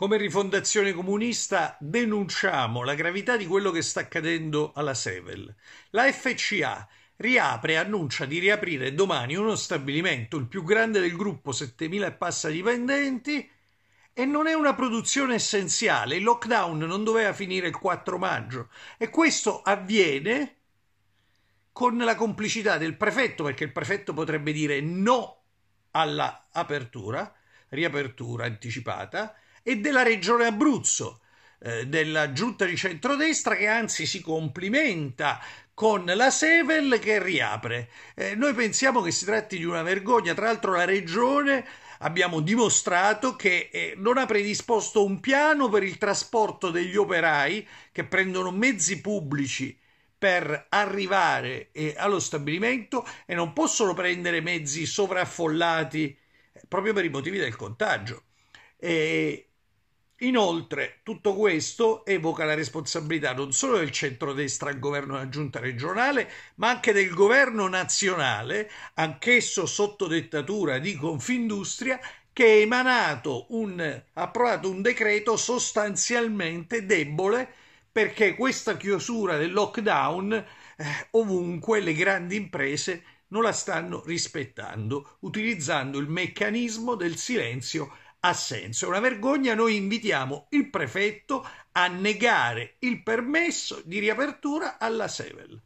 Come rifondazione comunista denunciamo la gravità di quello che sta accadendo alla Sevel. La FCA riapre e annuncia di riaprire domani uno stabilimento, il più grande del gruppo, 7.000 e passa dipendenti, e non è una produzione essenziale. Il lockdown non doveva finire il 4 maggio e questo avviene con la complicità del prefetto, perché il prefetto potrebbe dire no alla apertura, riapertura anticipata, e della regione Abruzzo, eh, della giunta di centrodestra che anzi si complimenta con la Sevel che riapre. Eh, noi pensiamo che si tratti di una vergogna, tra l'altro la regione abbiamo dimostrato che eh, non ha predisposto un piano per il trasporto degli operai che prendono mezzi pubblici per arrivare eh, allo stabilimento e non possono prendere mezzi sovraffollati eh, proprio per i motivi del contagio. E Inoltre, tutto questo evoca la responsabilità non solo del centrodestra al governo della giunta regionale, ma anche del governo nazionale, anch'esso sotto dettatura di Confindustria, che ha emanato un, approvato un decreto sostanzialmente debole perché questa chiusura del lockdown eh, ovunque le grandi imprese non la stanno rispettando, utilizzando il meccanismo del silenzio ha senso, è una vergogna, noi invitiamo il prefetto a negare il permesso di riapertura alla Sevel.